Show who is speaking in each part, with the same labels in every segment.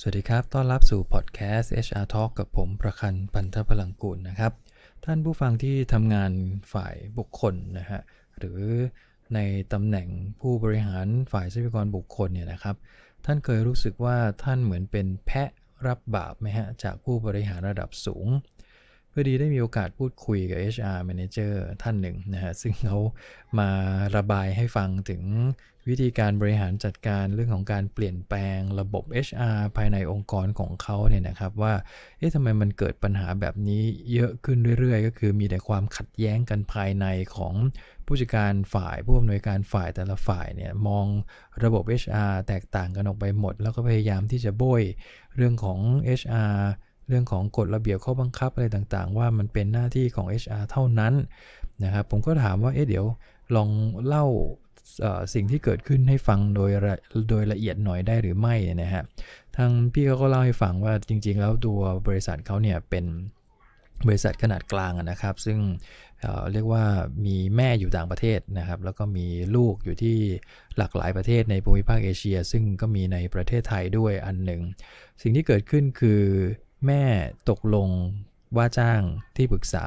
Speaker 1: สวัสดีครับ ต้อนรับสู่พอดแคสต์ HR Talk กับผม ประคันปันทพลังกูลนะครับ ท่านผู้ฟังที่ทำงานฝ่ายบุคคลนะฮะ หรือในตำแหน่งผู้บริหารฝ่ายทรัพยากรบุคคลเนี่ยนะครับ ท่านเคยรู้สึกว่าท่านเหมือนเป็นแพะรับบาปไหมฮะจากผู้บริหารระดับสูงพอดีได้มีโอกาสพูดคุยกับ HR Manager ท่านหนึ่งนะฮะซึ่งเขามาระบายให้ฟังถึงวิธีการบริหารจัดการเรื่องของการเปลี่ยนแปลงระบบ HR ภายในองค์กรของเขาเนี่ยนะครับว่าเอ๊ะทำไมมันเกิดปัญหาแบบนี้เยอะขึ้นเรื่อยๆ ก็คือมีแต่ความขัดแย้งกันภายในของผู้จัดการฝ่ายผู้อำนวยการฝ่ายแต่ละฝ่ายเนี่ยมองระบบ HR แตกต่างกันออกไปหมด แล้วก็พยายามที่จะโบยเรื่องของ HR เรื่องของกฎระเบียบข้อบังคับอะไรต่าง ๆ ว่ามันเป็นหน้าที่ของ HR เท่านั้นนะครับผมก็ถามว่าเอ๊ะเดี๋ยวลองเล่าสิ่งที่เกิดขึ้นให้ฟังโดยโดยละเอียดหน่อยได้หรือไม่นะฮะทางพี่เขาก็เล่าให้ฟังว่าจริงๆ แล้วตัวบริษัทเขาเนี่ยเป็นบริษัทขนาดกลางนะครับซึ่งเรียกว่ามีแม่อยู่ต่าง ประเทศนะครับแล้วก็มีลูกอยู่ที่หลากหลายประเทศในภูมิภาคเอเชีย ซึ่งก็มีในประเทศไทยด้วยอันหนึ่งสิ่งที่เกิดขึ้นคือแม่ตกลงว่าจ้างที่ปรึกษา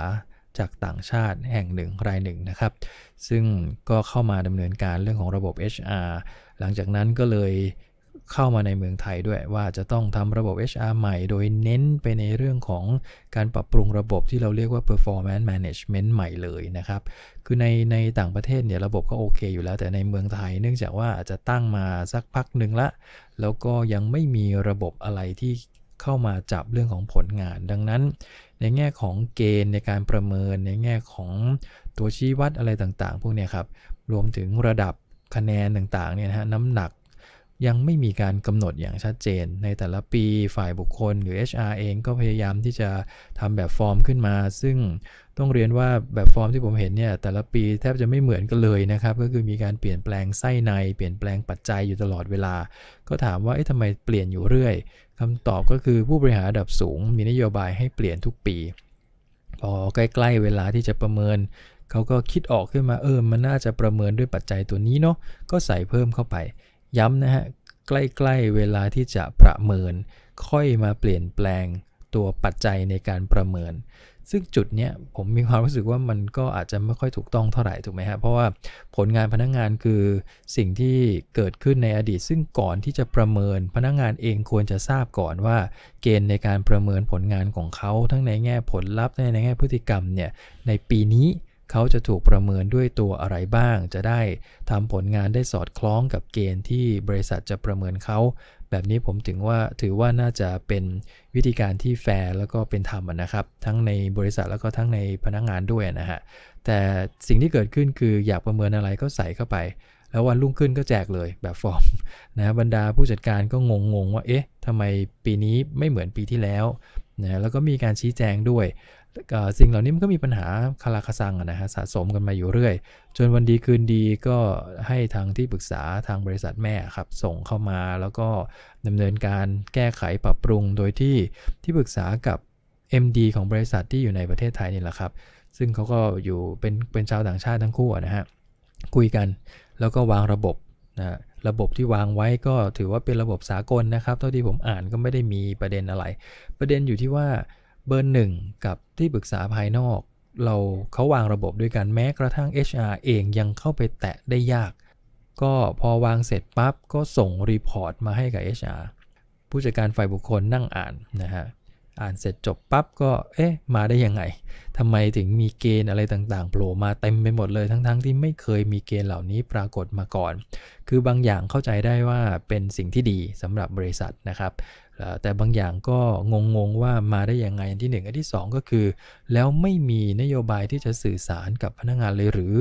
Speaker 1: จากต่างชาติแห่งหนึ่งรายหนึ่งนะครับ ซึ่งก็เข้ามาดำเนินการเรื่องของระบบ HR หลังจากนั้นก็เลยเข้ามาในเมืองไทยด้วย ว่าจะต้องทำระบบ HR ใหม่โดยเน้นไปในเรื่องของการปรับปรุงระบบที่เราเรียกว่า performance management ใหม่เลยนะครับ คือในในต่างประเทศเนี่ยระบบก็โอเคอยู่แล้วแต่ในเมืองไทย เนื่องจากว่าอาจจะตั้งมาสักพักหนึ่งละ แล้วก็ยังไม่มีระบบอะไรที่เข้ามาจับเรื่องของผลงาน ดังนั้นในแง่ของเกณฑ์ในการประเมินในแง่ของตัวชี้วัดอะไรต่างๆ พวกนี้ครับรวมถึงระดับคะแนนต่างๆเนี่ยนะฮะน้ำหนัก ยังไม่มีการกำหนดอย่างชัดเจน ในแต่ละปีฝ่ายบุคคลหรือ HR เอง ก็พยายามที่จะทำแบบฟอร์มขึ้นมา ซึ่งต้องเรียนว่าแบบฟอร์มที่ผมเห็นเนี่ยแต่ละปีแทบจะไม่เหมือนกันเลยนะครับก็คือมีการเปลี่ยนแปลงไส้ในเปลี่ยนแปลงปัจจัยอยู่ตลอดเวลา ก็ถามว่าเอ๊ะทำไมเปลี่ยนอยู่เรื่อยคำตอบก็คือผู้บริหารระดับสูงมีนโยบายให้เปลี่ยนทุกปีพอใกล้ๆ เวลาที่จะประเมินเขาก็คิดออกขึ้นมาเออมันน่าจะประเมินด้วยปัจจัยตัวนี้เนาะก็ใส่เพิ่มเข้าไป ย้ำนะฮะใกล้ๆเวลาที่จะประเมิน ค่อยมาเปลี่ยนแปลงตัวปัจจัยในการประเมินซึ่งจุดเนี้ย ผมมีความรู้สึกว่ามันก็อาจจะไม่ค่อยถูกต้องเท่าไหร่ถูกไหมฮะเพราะว่าผลงานพนักงงานคือสิ่งที่เกิดขึ้นในอดีต ซึ่งก่อนที่จะประเมินพนักงงานเองควรจะทราบก่อนว่า เกณฑ์ในการประเมินผลงานของเขาทั้งในแง่ผลลัพธ์ในแง่พฤติกรรมเนี่ย ในปีนี้เขาจะถูกประเมินด้วยตัวอะไรบ้าง จะได้ทำผลงานได้สอดคล้องกับเกณฑ์ที่บริษัทจะประเมินเขาแบบนี้ผมถึงว่าถือว่าน่าจะเป็นวิธีการที่แฟร์แล้วก็เป็นธรรมนะครับ ทั้งในบริษัทแล้วก็ทั้งในพนักงงานด้วยนะฮะแต่สิ่งที่เกิดขึ้นคืออยากประเมินอะไรก็ใส่เข้าไป แล้ววันรุ่งขึ้นก็แจกเลย แบบฟอร์มนะบรรดาผู้จัดการก็งงๆว่าเอ๊ะทำไมปีนี้ไม่เหมือนปีที่แล้วนะแล้วก็มีการชี้แจงด้วยสิ่งเหล่านี้มันก็มีปัญหาคาราคาซังนะฮะสะสมกันมาอยู่เรื่อย จนวันดีคืนดีก็ให้ทางที่ปรึกษาทางบริษัทแม่ครับ ส่งเข้ามาแล้วก็ดำเนินการแก้ไขปรับปรุงโดยที่ที่ปรึกษากับ MD ของบริษัทที่อยู่ในประเทศไทยนี่แหละครับ ซึ่งเขาก็อยู่เป็นเป็นชาวต่างชาติทั้งคู่นะฮะคุยกันแล้วก็วางระบบนะระบบที่วางไว้ก็ถือว่าเป็นระบบสากลนะครับ เท่าที่ผมอ่านก็ไม่ได้มีประเด็นอะไร ประเด็นอยู่ที่ว่าเบอร์หนึ่งกับที่ปรึกษาภายนอก เราเขาวางระบบด้วยกัน แม้กระทั่ง HR เองยังเข้าไปแตะได้ยาก ก็พอวางเสร็จปั๊บ ก็ส่งรีพอร์ตมาให้กับ HR ผู้จัดการฝ่ายบุคคลนั่งอ่านนะฮะอ่านเสร็จจบปั๊บก็เอ๊ะ มาได้ยังไง ทำไมถึงมีเกณฑ์อะไรต่างๆโผล่มาเต็มไปหมดเลยทั้งๆทที่ไม่เคยมีเกณฑ์เหล่านี้ปรากฏมาก่อน คือบางอย่างเข้าใจได้ว่าเป็นสิ่งที่ดีสำหรับบริษัทนะครับแต่บางอย่างก็ งงๆว่ามาได้ยังไง อันที่ 1 อันที่2ก็คือ แล้วไม่มีนโยบายที่จะสื่อสารกับพนักงานเลยหรือ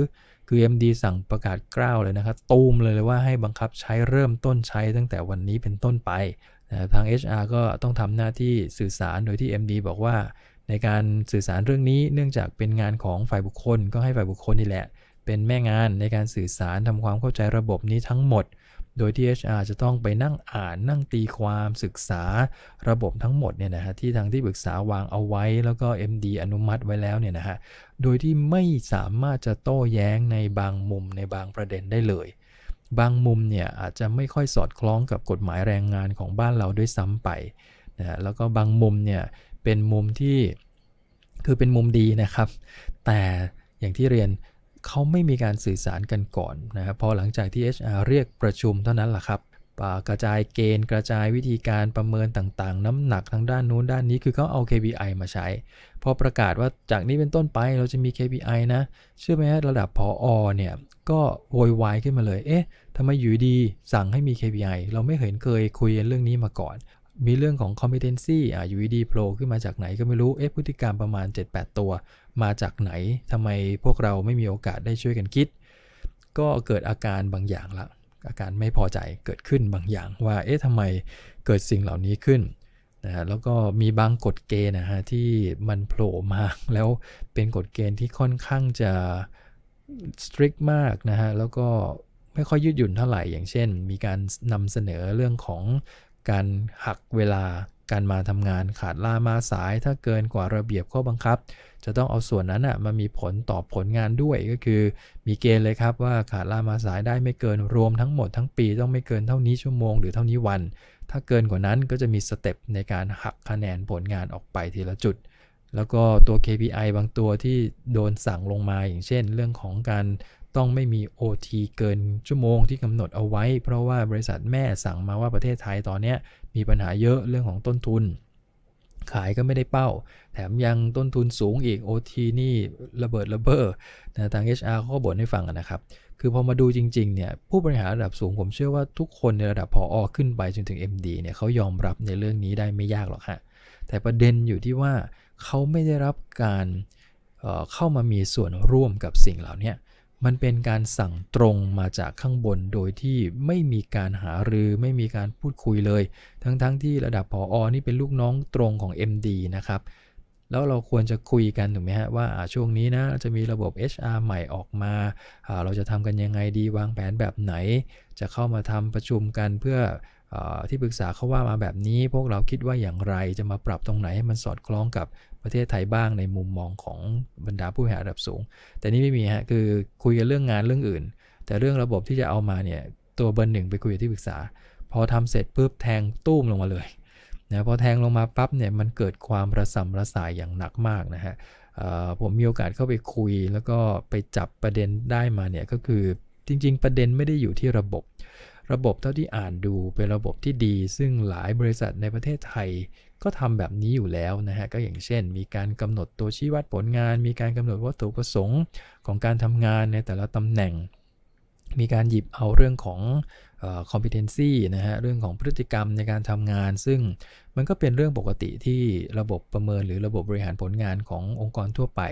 Speaker 1: คือ MD สั่งประกาศกล้าวเลยนะครับตูมเลยเลยว่าให้บังคับใช้เริ่มต้นใช้ตั้งแต่วันนี้เป็นต้นไปนะทาง HR ก็ต้องทำหน้าที่สื่อสารโดยที่ MD บอกว่า ในการสื่อสารเรื่องนี้ เนื่องจากเป็นงานของฝ่ายบุคคล ก็ให้ฝ่ายบุคคลนี่แหละ เป็นแม่งานในการสื่อสารทำความเข้าใจระบบนี้ทั้งหมด โดยที่ HR จะต้องไปนั่งอ่านนั่งตีความศึกษาระบบทั้งหมดเนี่ยนะฮะ ที่ทางที่ปรึกษาวางเอาไว้ แล้วก็ MD อนุมัติไว้แล้วเนี่ยนะฮะ โดยที่ไม่สามารถจะโต้แย้งในบางมุมในบางประเด็นได้เลยบางมุมเนี่ยอาจจะไม่ค่อยสอดคล้องกับกฎหมายแรงงานของบ้านเราด้วยซ้ำไปนะแล้วก็บางมุมเนี่ยเป็นมุมที่คือเป็นมุมดีนะครับ แต่อย่างที่เรียนเขาไม่มีการสื่อสารกันก่อนนะครับพอหลังจากที่ HR เรียกประชุมเท่านั้นแหละครับ กระจายเกณฑ์กระจายวิธีการประเมินต่างๆน้ำหนักทางด้านนู้นด้านนี้คือเขาเอา KPI มาใช้ พอประกาศว่าจากนี้เป็นต้นไปเราจะมี KPI นะเชื่อไหมฮะระดับพออเนี่ยก็โวยวายขึ้นมาเลย เอ๊ะทำไมอยู่ดีสั่งให้มี KPI เราไม่เห็นเคยคุยเรื่องนี้มาก่อน มีเรื่องของ competency อ่ะอยู่ดีโผล่ขึ้นมาจากไหนก็ไม่รู้เอ๊ะพฤติกรรมประมาณ 7-8 ตัว มาจากไหน ทำไมพวกเราไม่มีโอกาสได้ช่วยกันคิด ก็เกิดอาการบางอย่างละ อาการไม่พอใจเกิดขึ้นบางอย่างว่า เอ๊ะทำไมเกิดสิ่งเหล่านี้ขึ้นนะฮะแล้วก็มีบางกฎเกณฑ์นะฮะที่มันโผล่มาแล้วเป็นกฎเกณฑ์ที่ค่อนข้างจะสตริกมากนะฮะแล้วก็ไม่ค่อยยืดหยุ่นเท่าไหร่อย่างเช่น มีการนำเสนอเรื่องของการหักเวลาการมาทำงาน ขาดลามาสายถ้าเกินกว่าระเบียบข้อบังคับ จะต้องเอาส่วนนั้นอะมามีผลต่อผลงานด้วยก็คือมีเกณฑ์เลยครับว่าขาดลามาสายได้ไม่เกินรวมทั้งหมดทั้งปี ต้องไม่เกินเท่านี้ชั่วโมงหรือเท่านี้วัน ถ้าเกินกว่านั้นก็จะมีสเต็ปในการหักคะแนนผลงานออกไปทีละจุดแล้วก็ตัว KPI บางตัวที่โดนสั่งลงมา อย่างเช่น เรื่องของการต้องไม่มี OT เกินชั่วโมงที่กำหนดเอาไว้ เพราะว่าบริษัทแม่สั่งมาว่าประเทศไทยตอนนี้มีปัญหาเยอะเรื่องของต้นทุน ขายก็ไม่ได้เป้า แถมยังต้นทุนสูงอีก OT นี่ระเบิด ระเบ้อนะทาง HR เขาก็บ่นให้ฟังนะครับ คือพอมาดูจริงๆ เนี่ย ผู้บริหารระดับสูงผมเชื่อว่าทุกคนในระดับพออขึ้นไปจนถึง MD เนี่ยเขายอมรับในเรื่องนี้ได้ไม่ยากหรอกฮะแต่ประเด็นอยู่ที่ว่าเขาไม่ได้รับการเข้ามามีส่วนร่วมกับสิ่งเหล่านี้ มันเป็นการสั่งตรงมาจากข้างบนโดยที่ไม่มีการหารือไม่มีการพูดคุยเลย ทั้งๆทที่ระดับผอออนี่เป็นลูกน้องตรงของ MD นะครับ แล้วเราควรจะคุยกันถูกไหมฮะว่าช่วงนี้นะจะมีระบบ HR ใหม่ออกมา เราจะทำกันยังไงดีวางแผนแบบไหน จะเข้ามาทำประชุมกันเพื่อที่ปรึกษาเขาว่ามาแบบนี้ พวกเราคิดว่าอย่างไรจะมาปรับตรงไหนให้มันสอดคล้องกับประเทศไทยบ้างในมุมมองของบรรดาผู้บริหารระดับสูง แต่นี่ไม่มีฮะคือคุยกันเรื่องงานเรื่องอื่น แต่เรื่องระบบที่จะเอามาเนี่ยตัวเบอร์หนึ่งไปคุยกับที่ปรึกษา พอทำเสร็จปุ๊บแทงตู้มลงมาเลยนะพอแทงลงมาปั๊บเนี่ยมันเกิดความระสำระสายอย่างหนักมากนะฮะผมมีโอกาสเข้าไปคุยแล้วก็ไปจับประเด็นได้มาเนี่ยก็คือจริงๆ ประเด็นไม่ได้อยู่ที่ระบบ ระบบเท่าที่อ่านดูเป็นระบบที่ดี ซึ่งหลายบริษัทในประเทศไทยก็ทำแบบนี้อยู่แล้วนะฮะก็อย่างเช่น มีการกำหนดตัวชี้วัดผลงาน มีการกำหนดวัตถุประสงค์ของการทำงานในแต่ละตำแหน่ง มีการหยิบเอาเรื่องของ competency นะฮะเรื่องของพฤติกรรมในการทำงาน ซึ่งมันก็เป็นเรื่องปกติที่ระบบประเมินหรือระบบบริหารผลงานขององค์กรทั่วไป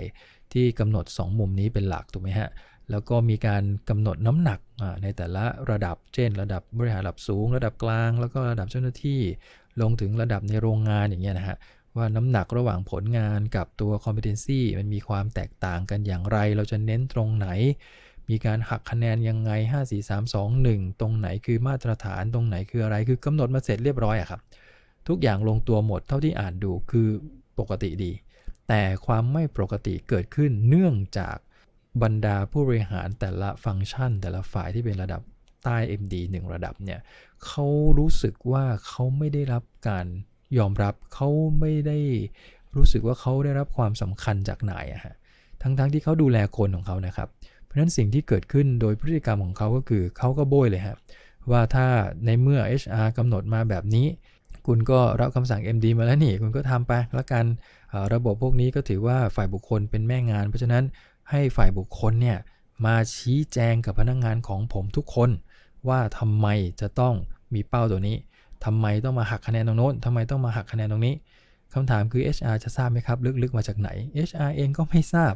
Speaker 1: ที่กำหนด 2 มุมนี้เป็นหลักถูกไหมฮะแล้วก็มีการกำหนดน้ำหนักในแต่ละระดับเช่น ระดับบริหารระดับสูง ระดับกลาง แล้วก็ระดับเจ้าหน้าที่ลงถึงระดับในโรงงานอย่างเงี้ยนะฮะว่าน้ำหนักระหว่างผลงานกับตัว competency มันมีความแตกต่างกันอย่างไร เราจะเน้นตรงไหน มีการหักคะแนนยังไง 5 4 3 2 1 ตรงไหนคือมาตรฐานตรงไหนคืออะไรคือกำหนดมาเสร็จเรียบร้อยอะครับทุกอย่างลงตัวหมดเท่าที่อ่านดูคือปกติดี แต่ความไม่ปกติเกิดขึ้นเนื่องจากบรรดาผู้บริหารแต่ละฟังก์ชัน แต่ละฝ่ายที่เป็นระดับใต้ MD 1 ระดับเนี่ยเขารู้สึกว่าเขาไม่ได้รับการยอมรับเขาไม่ได้รู้สึกว่าเขาได้รับความสำคัญจากนายอะฮะทั้งๆทที่เขาดูแลคนของเขานะครับเพราะฉะนั้นสิ่งที่เกิดขึ้นโดยพฤติกรรมของเขาก็คือเขาก็โบยเลยฮะว่าถ้าในเมื่อ HR กำหนดมาแบบนี้ คุณก็รับคำสั่ง MD มาแล้วนี่คุณก็ทำไปละกันระบบพวกนี้ก็ถือว่าฝ่ายบุคคลเป็นแม่งาน เพราะฉะนั้นให้ฝ่ายบุคคลเนี่ยมาชี้แจงกับพนักงงานของผมทุกคนว่าทำไมจะต้องมีเป้าตัวนี้ทำไมต้องมาหักคะแนนตรงโน้นทำไมต้องมาหักคะแนนตรงนี้คำถามคือ HR จะทราบไหมครับ ลึกๆมาจากไหน HR เองก็ไม่ทราบ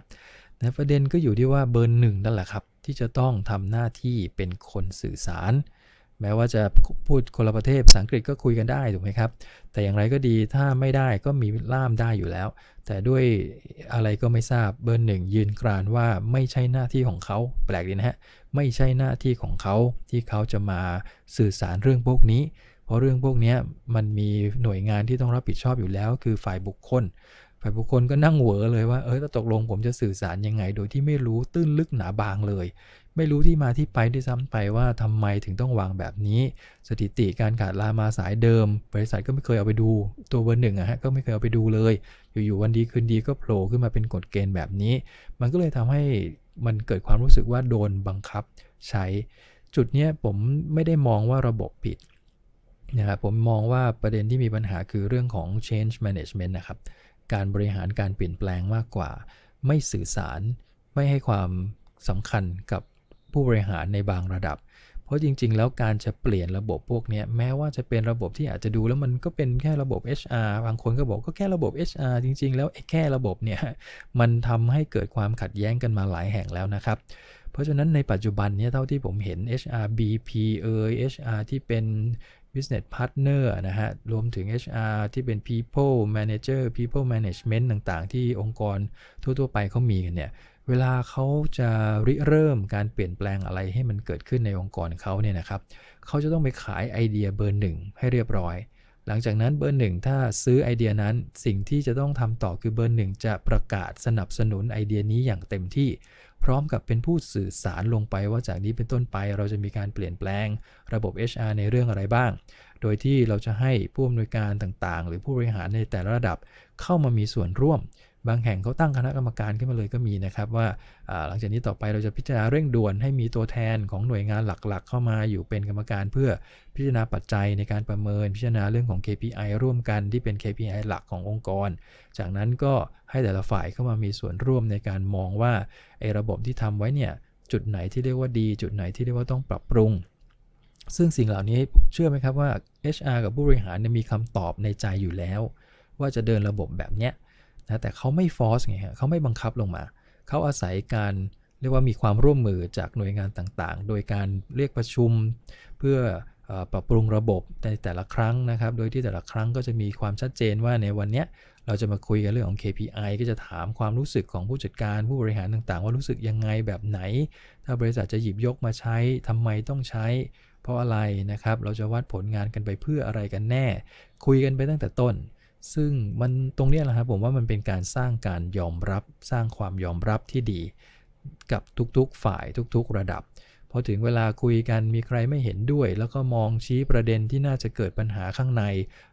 Speaker 1: ต่ประเด็นก็อยู่ที่ว่าเบอร์หนึ่งนั่นแหละครับ ที่จะต้องทำหน้าที่เป็นคนสื่อสารแม้ว่าจะพูดคนละประเทศภาษาอังกฤษ ก็คุยกันได้ถูกไหมครับ แต่อย่างไรก็ดีถ้าไม่ได้ก็มีล่ามได้อยู่แล้ว แต่ด้วยอะไรก็ไม่ทราบเบอร์หนึ่งยืนกรานว่าไม่ใช่หน้าที่ของเขาแปลกดีนะฮะไม่ใช่หน้าที่ของเขา ที่เขาจะมาสื่อสารเรื่องพวกนี้ เพราะเรื่องพวกนี้มันมีหน่วยงานที่ต้องรับผิดชอบอยู่แล้ว คือฝ่ายบุคคลฝ่ายบุคคลก็นั่งเหวอเลย ว่าเออถ้าตกลงผมจะสื่อสารยังไง โดยที่ไม่รู้ตื้นลึกหนาบางเลย ไม่รู้ที่มาที่ไปด้วยซ้ำไปว่าทำไมถึงต้องวางแบบนี้ สถิติการขาดลามาสายเดิมบริษัทก็ไม่เคยเอาไปดูตัวเบอร์หนึ่งอะฮะก็ไม่เคยเอาไปดูเลย อยู่ๆวันดีคืนดีก็โผล่ขึ้นมาเป็นกฎเกณฑ์แบบนี้ มันก็เลยทำให้มันเกิดความรู้สึกว่าโดนบังคับใช้ จุดเนี้ยผมไม่ได้มองว่าระบบผิดนะครับผมมองว่าประเด็นที่มีปัญหาคือเรื่องของ change management นะครับการบริหารการเปลี่ยนแปลงมากกว่า ไม่สื่อสารไม่ให้ความสำคัญกับผู้บริหารในบางระดับ เพราะจริง ๆ แล้วการจะเปลี่ยนระบบพวกนี้แม้ว่าจะเป็นระบบที่อาจจะดูแล้วมันก็เป็นแค่ระบบ HR บางคนก็บอกก็แค่ระบบ HR จริง ๆ แล้วแค่ระบบเนี่ยมันทำให้เกิดความขัดแย้งกันมาหลายแห่งแล้วนะครับ เพราะฉะนั้นในปัจจุบันเนี่ยเท่าที่ผมเห็น HRBP เอย HR ที่เป็น Business Partner นะฮะรวมถึง HR ที่เป็น People Manager People Management ต่างๆ ที่องค์กรทั่วๆไปเขามีกันเนี่ยเวลาเขาจะริเริ่มการเปลี่ยนแปลงอะไรให้มันเกิดขึ้นในองค์กรเขาเนี่ยนะครับเขาจะต้องไปขายไอเดียเบอร์หนึ่งให้เรียบร้อย หลังจากนั้นเบอร์หนึ่งถ้าซื้อไอเดียนั้นสิ่งที่จะต้องทำต่อคือเบอร์หนึ่งจะประกาศสนับสนุนไอเดียนี้อย่างเต็มที่พร้อมกับเป็นผู้สื่อสารลงไปว่าจากนี้เป็นต้นไปเราจะมีการเปลี่ยนแปลงระบบ HR ในเรื่องอะไรบ้าง โดยที่เราจะให้ผู้อำนวยการต่างๆ หรือผู้บริหารในแต่ละระดับเข้ามามีส่วนร่วมบางแห่งเขาตั้งคณะกรรมการขึ้นมาเลยก็มีนะครับว่าหลังจากนี้ต่อไปเราจะพิจารณาเร่งด่วนให้มีตัวแทนของหน่วยงานหลักๆ เข้ามาอยู่เป็นกรรมการเพื่อพิจารณาปัจจัยในการประเมินพิจารณาเรื่องของ KPI ร่วมกันที่เป็น KPI หลักขององค์กร จากนั้นก็ให้แต่ละฝ่ายเข้ามามีส่วนร่วมในการมองว่าไอ้ระบบที่ทำไว้เนี่ยจุดไหนที่เรียกว่าดี จุดไหนที่เรียกว่าต้องปรับปรุง ซึ่งสิ่งเหล่านี้เชื่อไหมครับว่า HR กับผู้บริหารมีคำตอบในใจอยู่แล้ว ว่าจะเดินระบบแบบเนี้ยนะแต่เขาไม่ฟอสไงฮะเขาไม่บังคับลงมา เขาอาศัยการเรียกว่ามีความร่วมมือจากหน่วยงานต่างๆ โดยการเรียกประชุม เพื่อปรับปรุงระบบในแต่ละครั้งนะครับ โดยที่แต่ละครั้งก็จะมีความชัดเจนว่าในวันนี้เราจะมาคุยกันเรื่องของ KPI ก็จะถามความรู้สึกของผู้จัดการผู้บริหารต่างๆ ว่ารู้สึกยังไงแบบไหน ถ้าบริษัทจะหยิบยกมาใช้ทำไมต้องใช้ เพราะอะไรนะครับ เราจะวัดผลงานกันไปเพื่ออะไรกันแน่ คุยกันไปตั้งแต่ต้นซึ่งมันตรงนี้แหละครับผมว่ามันเป็นการสร้างการยอมรับสร้างความยอมรับที่ดี กับทุกๆฝ่ายทุกๆ ระดับพอถึงเวลาคุยกันมีใครไม่เห็นด้วย แล้วก็มองชี้ประเด็นที่น่าจะเกิดปัญหาข้างใน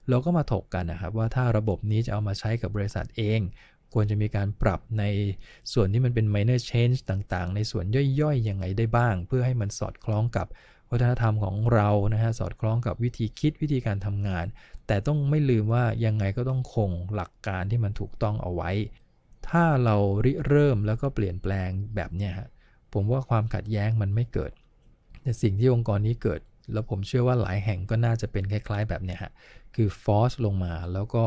Speaker 1: เราก็มาถกกันนะครับว่าถ้าระบบนี้จะเอามาใช้กับบริษัทเอง ควรจะมีการปรับในส่วนที่มันเป็น minor change ต่างๆ ในส่วนย่อยๆยังไงได้บ้าง เพื่อให้มันสอดคล้องกับวัฒนธรรมของเรานะฮะ สอดคล้องกับวิธีคิดวิธีการทำงาน แต่ต้องไม่ลืมว่ายังไงก็ต้องคงหลักการที่มันถูกต้องเอาไว้ ถ้าเราริเริ่มแล้วก็เปลี่ยนแปลงแบบเนี้ยฮะผมว่าความขัดแย้งมันไม่เกิด แต่สิ่งที่องค์กรนี้เกิด แล้วผมเชื่อว่าหลายแห่งก็น่าจะเป็นคล้ายๆแบบเนี้ยฮะคือฟอสลงมาแล้วก็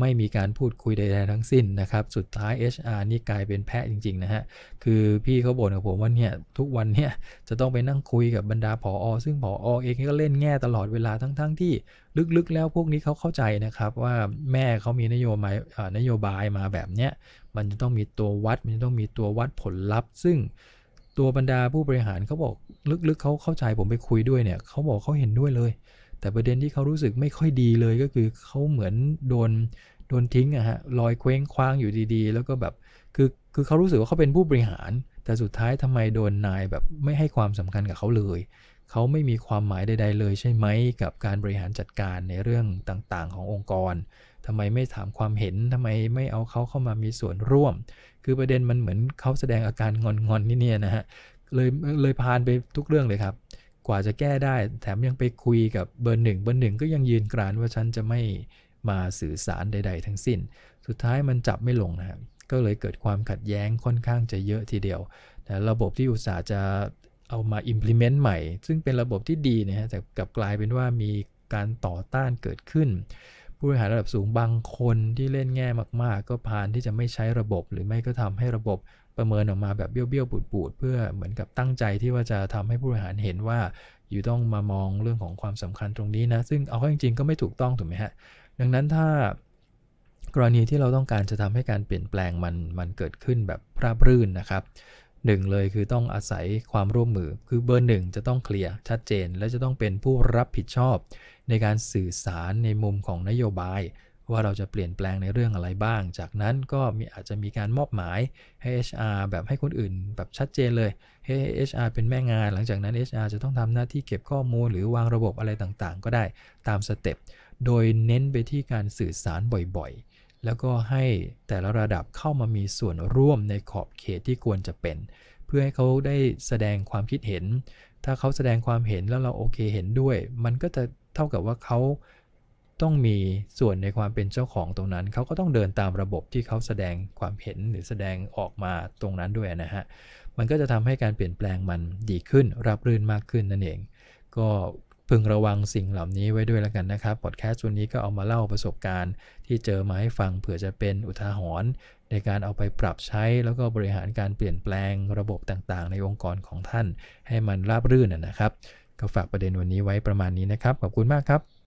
Speaker 1: ไม่มีการพูดคุยใดๆทั้งสิ้นนะครับ สุดท้าย HR นี่กลายเป็นแพะจริงๆ นะฮะ คือพี่เขาบ่นกับผมว่าเนี่ยทุกวันเนี่ยจะต้องไปนั่งคุยกับบรรดาผออซึ่งผออเองก็เล่นแง่ตลอดเวลาทั้งๆที่ ลึกๆแล้วพวกนี้เขาเข้าใจนะครับ ว่าแม่เขามีนโยบายนโยบายมาแบบเนี้ย มันจะต้องมีตัววัดมันจะต้องมีตัววัดผลลัพธ์ ซึ่ง ตัวบรรดาผู้บริหารเขาบอก ลึกๆเขาเข้าใจผมไปคุยด้วยเนี่ยเขาบอกเขาเห็นด้วยเลยแต่ประเด็นที่เขารู้สึกไม่ค่อยดีเลยก็คือเขาเหมือนโดนโดนทิ้งอะฮะลอยเคว้งคว้างอยู่ดีๆ แล้วก็แบบคือคือเขารู้สึกว่าเขาเป็นผู้บริหาร แต่สุดท้ายทำไมโดนนายแบบไม่ให้ความสำคัญกับเขาเลย เขาไม่มีความหมายใดๆเลยใช่ไหม กับการบริหารจัดการในเรื่องต่างๆขององค์กร ทำไมไม่ถามความเห็นทำไมไม่เอาเขาเข้ามามีส่วนร่วม คือประเด็นมันเหมือนเขาแสดงอาการงอนๆนี่เนี่ยนะฮะเลยเลยพานไปทุกเรื่องเลยครับกว่าจะแก้ได้แถมยังไปคุยกับเบอร์หนึ่งเบอร์หนึ่งก็ยังยืนกรานว่าฉันจะไม่มาสื่อสารใดๆทั้งสิ้น สุดท้ายมันจับไม่ลงนะครับก็เลยเกิดความขัดแย้งค่อนข้างจะเยอะทีเดียวแต่ระบบที่อุตสาห์จะเอามา implement ใหม่ ซึ่งเป็นระบบที่ดีนะฮะแต่กลับกลายเป็นว่ามีการต่อต้านเกิดขึ้น ผู้บริหารระดับสูงบางคนที่เล่นแง่มากๆ ก็พานที่จะไม่ใช้ระบบ หรือไม่ก็ทำให้ระบบประเมินออกมาแบบเบี้ยวๆปูดๆเพื่อเหมือนกับตั้งใจที่ว่าจะทำให้ผู้บริหารเห็นว่าอยู่ต้องมามองเรื่องของความสำคัญตรงนี้นะซึ่งเอาเข้าจริงๆก็ไม่ถูกต้องถูกไหมฮะดังนั้นถ้ากรณีที่เราต้องการจะทำให้การเปลี่ยนแปลงมันมันเกิดขึ้นแบบพราบรื่นนะครับหนึ่งเลยคือต้องอาศัยความร่วมมือ คือเบอร์หนึ่งจะต้องเคลียร์ชัดเจน และจะต้องเป็นผู้รับผิดชอบ ในการสื่อสารในมุมของนโยบายว่าเราจะเปลี่ยนแปลงในเรื่องอะไรบ้าง จากนั้นก็มีอาจจะมีการมอบหมาย ให้ HR แบบให้คนอื่นแบบชัดเจนเลย ให้ HR เป็นแม่งาน หลังจากนั้น HR จะต้องทำหน้าที่เก็บข้อมูลหรือวางระบบอะไรต่างๆ ก็ได้ตามสเต็ป โดยเน้นไปที่การสื่อสารบ่อยๆ แล้วก็ให้แต่ละระดับเข้ามามีส่วนร่วมในขอบเขตที่ควรจะเป็น เพื่อให้เขาได้แสดงความคิดเห็น ถ้าเขาแสดงความเห็นแล้วเราโอเคเห็นด้วย มันก็จะเท่ากับว่าเขาต้องมีส่วนในความเป็นเจ้าของตรงนั้น เขาก็ต้องเดินตามระบบที่เขาแสดงความเห็นหรือแสดงออกมาตรงนั้นด้วยนะฮะ มันก็จะทำให้การเปลี่ยนแปลงมันดีขึ้นรับรื่นมากขึ้นนั่นเอง ก็พึงระวังสิ่งเหล่านี้ไว้ด้วยแล้วกันนะครับพอดแคสต์วันนี้ก็เอามาเล่าประสบการณ์ ที่เจอมาให้ฟังเผื่อจะเป็นอุทาหรณ์ในการเอาไปปรับใช้ แล้วก็บริหารการเปลี่ยนแปลงระบบต่างๆ ในองค์กรของท่านให้มันราบรื่นนะครับ ก็ฝากประเด็นวันนี้ไว้ประมาณนี้นะครับ ขอบคุณมากครับ